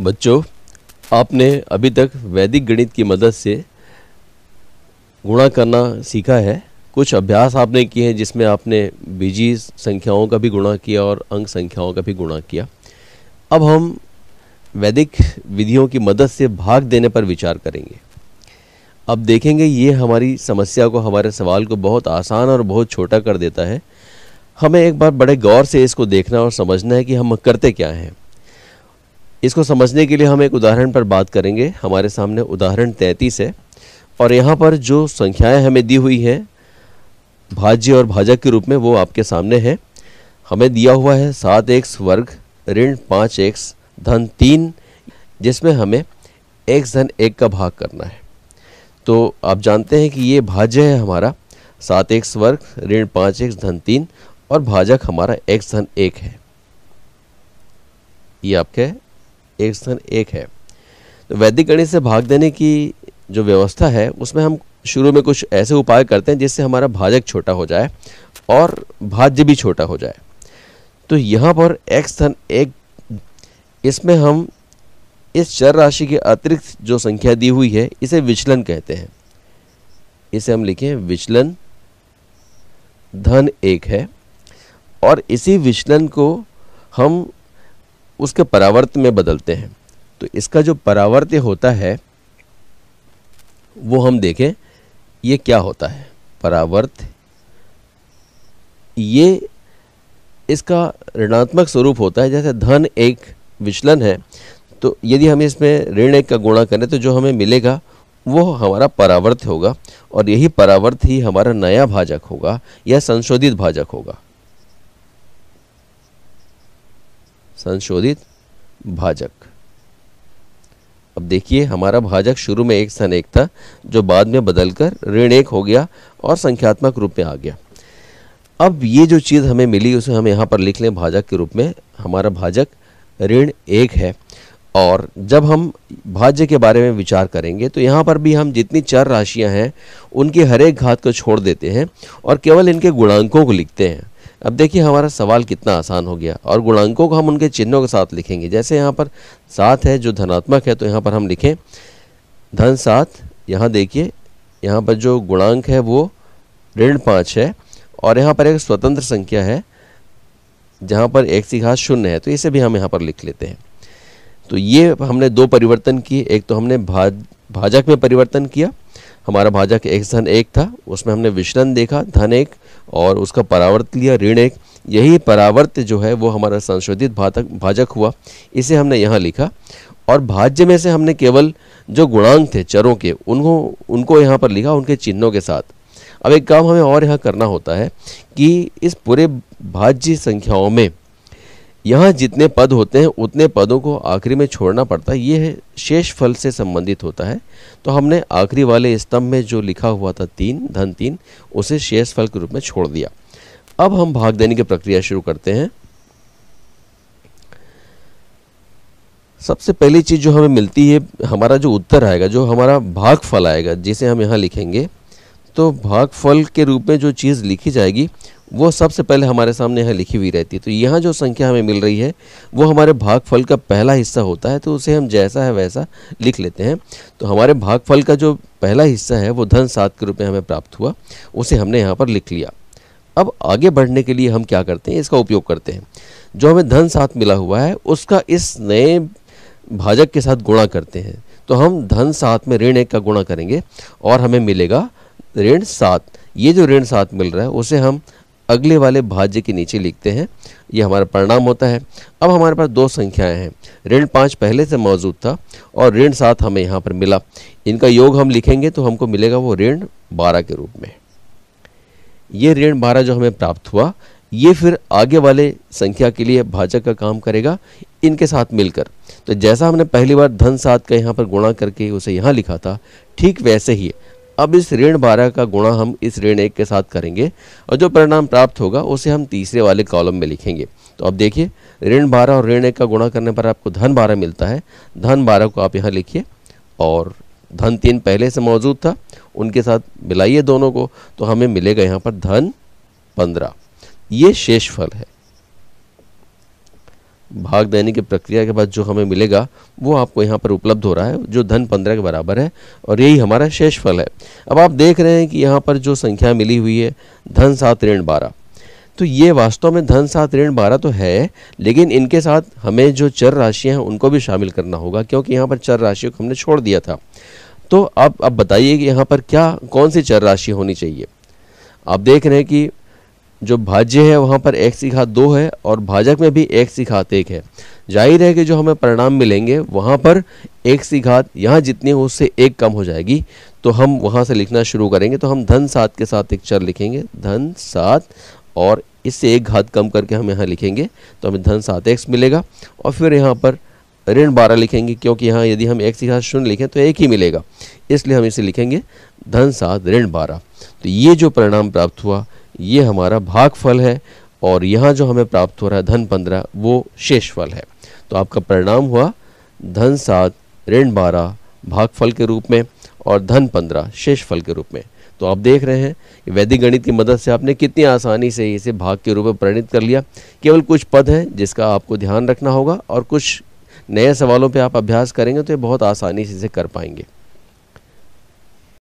बच्चों आपने अभी तक वैदिक गणित की मदद से गुणा करना सीखा है कुछ अभ्यास आपने किए हैं जिसमें आपने बीजी संख्याओं का भी गुणा किया और अंक संख्याओं का भी गुणा किया अब हम वैदिक विधियों की मदद से भाग देने पर विचार करेंगे अब देखेंगे ये हमारी समस्या को हमारे सवाल को बहुत आसान और बहुत छोटा कर देता है हमें एक बार बड़े गौर से इसको देखना और समझना है कि हम करते क्या हैं इसको समझने के लिए हम एक उदाहरण पर बात करेंगे हमारे सामने उदाहरण तैंतीस है और यहाँ पर जो संख्याएं हमें दी हुई हैं भाज्य और भाजक के रूप में वो आपके सामने है हमें दिया हुआ है सात एक्स वर्ग ऋण पाँच एक्स धन तीन जिसमें हमें एक्स धन एक का भाग करना है तो आप जानते हैं कि ये भाज्य है हमारा सात एक्स वर्ग ऋण पाँच एक्स धन तीन और भाजक हमारा एक्स धन एक है ये आपके एक स्थान एक है तो वैदिक गणित से भाग देने की जो व्यवस्था है उसमें हम शुरू में कुछ ऐसे उपाय करते हैं जिससे हमारा भाजक छोटा हो जाए और भाज्य भी छोटा हो जाए तो यहाँ पर एक स्थान एक इसमें हम इस चर राशि के अतिरिक्त जो संख्या दी हुई है इसे विचलन कहते हैं इसे हम लिखें विचलन धन एक है और इसी विचलन को हम उसके परावर्त में बदलते हैं तो इसका जो परावर्त होता है वो हम देखें ये क्या होता है परावर्त ये इसका ऋणात्मक स्वरूप होता है जैसे धन एक विचलन है तो यदि हम इसमें ऋण एक का गुणा करें तो जो हमें मिलेगा वो हमारा परावर्त होगा और यही परावर्त ही हमारा नया भाजक होगा या संशोधित भाजक होगा संशोधित भाजक अब देखिए हमारा भाजक शुरू में एक सन एक था जो बाद में बदलकर ऋण एक हो गया और संख्यात्मक रूप में आ गया अब ये जो चीज़ हमें मिली उसे हम यहाँ पर लिख लें भाजक के रूप में हमारा भाजक ऋण एक है और जब हम भाज्य के बारे में विचार करेंगे तो यहाँ पर भी हम जितनी चर राशियाँ हैं उनके हर एक घात को छोड़ देते हैं और केवल इनके गुणांकों को लिखते हैं अब देखिए हमारा सवाल कितना आसान हो गया और गुणांकों को हम उनके चिन्हों के साथ लिखेंगे जैसे यहाँ पर सात है जो धनात्मक है तो यहाँ पर हम लिखें धन सात यहाँ देखिए यहाँ पर जो गुणांक है वो ऋण पाँच है और यहाँ पर एक स्वतंत्र संख्या है जहाँ पर एक सी घास शून्य है तो इसे भी हम यहाँ पर लिख लेते हैं तो ये हमने दो परिवर्तन किए एक तो हमने भाज भाजक में परिवर्तन किया हमारा भाजक एक धन एक था उसमें हमने विचलन देखा धन एक और उसका परावर्त लिया ऋण एक यही परावर्त जो है वो हमारा संशोधित भाजक भाजक हुआ इसे हमने यहाँ लिखा और भाज्य में से हमने केवल जो गुणांक थे चरों के उनको उनको यहाँ पर लिखा उनके चिन्हों के साथ अब एक काम हमें और यहाँ करना होता है कि इस पूरे भाज्य संख्याओं में यहाँ जितने पद होते हैं उतने पदों को आखिरी में छोड़ना पड़ता है ये शेष फल से संबंधित होता है तो हमने आखिरी वाले स्तंभ में जो लिखा हुआ था तीन धन तीन उसे शेष फल के रूप में छोड़ दिया अब हम भाग देने की प्रक्रिया शुरू करते हैं सबसे पहली चीज़ जो हमें मिलती है हमारा जो उत्तर आएगा जो हमारा भाग फल आएगा जिसे हम यहाँ लिखेंगे तो भाग फल के रूप में जो चीज़ लिखी जाएगी वो सबसे पहले हमारे सामने यहाँ लिखी हुई रहती है तो यहाँ जो संख्या हमें मिल रही है वो हमारे भागफल का पहला हिस्सा होता है तो उसे हम जैसा है वैसा लिख लेते हैं तो हमारे भागफल का जो पहला हिस्सा है वो धन सात के रूप में हमें प्राप्त हुआ उसे हमने यहाँ पर लिख लिया अब आगे बढ़ने के लिए हम क्या करते हैं इसका उपयोग करते हैं जो हमें धन सात मिला हुआ है उसका इस नए भाजक के साथ गुणा करते हैं तो हम धन सात में ऋण एक का गुणा करेंगे और हमें मिलेगा ऋण सात ये जो ऋण सात मिल रहा है उसे हम अगले वाले भाज्य के नीचे लिखते हैं ये हमारा परिणाम होता है अब हमारे पास दो संख्याएं हैं ऋण पाँच पहले से मौजूद था और ऋण सात हमें यहाँ पर मिला इनका योग हम लिखेंगे तो हमको मिलेगा वो ऋण बारह के रूप में ये ऋण बारह जो हमें प्राप्त हुआ ये फिर आगे वाले संख्या के लिए भाजक का काम करेगा इनके साथ मिलकर तो जैसा हमने पहली बार धन सात का यहाँ पर गुणा करके उसे यहाँ लिखा था ठीक वैसे ही अब इस ऋण बारह का गुणा हम इस ऋण एक के साथ करेंगे और जो परिणाम प्राप्त होगा उसे हम तीसरे वाले कॉलम में लिखेंगे तो अब देखिए ऋण बारह और ऋण एक का गुणा करने पर आपको धन बारह मिलता है धन बारह को आप यहाँ लिखिए और धन तीन पहले से मौजूद था उनके साथ मिलाइए दोनों को तो हमें मिलेगा यहाँ पर धन पंद्रह ये शेष फल है भाग देने की प्रक्रिया के बाद जो हमें मिलेगा वो आपको यहाँ पर उपलब्ध हो रहा है जो धन पंद्रह के बराबर है और यही हमारा शेष फल है अब आप देख रहे हैं कि यहाँ पर जो संख्या मिली हुई है धन सात ऋण बारह तो ये वास्तव में धन सात ऋण बारह तो है लेकिन इनके साथ हमें जो चर राशियाँ हैं उनको भी शामिल करना होगा क्योंकि यहाँ पर चर राशियों को हमने छोड़ दिया था तो आप अब बताइए कि यहाँ पर क्या कौन सी चर राशि होनी चाहिए आप देख रहे हैं कि जो भाज्य है वहाँ पर एक सी घात दो है और भाजक में भी एक सी घात एक है जाहिर है कि जो हमें परिणाम मिलेंगे वहाँ पर एक सी घात यहाँ जितनी हो उससे एक कम हो जाएगी तो हम वहाँ से लिखना शुरू करेंगे तो हम धन सात के साथ एक चर लिखेंगे धन सात और इससे एक घात कम करके हम यहाँ लिखेंगे तो हमें धन सात एक्स मिलेगा और फिर यहाँ पर ऋण बारह लिखेंगे क्योंकि यहाँ यदि हम एक घात शून्य लिखें तो एक ही मिलेगा इसलिए हम इसे लिखेंगे धन सात ऋण बारह तो ये जो परिणाम प्राप्त हुआ ये हमारा भागफल है और यहाँ जो हमें प्राप्त हो रहा है धन पंद्रह वो शेष फल है तो आपका परिणाम हुआ धन सात ऋण बारह भागफल के रूप में और धन पंद्रह शेष फल के रूप में तो आप देख रहे हैं कि वैदिक गणित की मदद से आपने कितनी आसानी से इसे भाग के रूप में परिणित कर लिया केवल कुछ पद हैं जिसका आपको ध्यान रखना होगा और कुछ नए सवालों पे आप अभ्यास करेंगे तो ये बहुत आसानी से इसे कर पाएंगे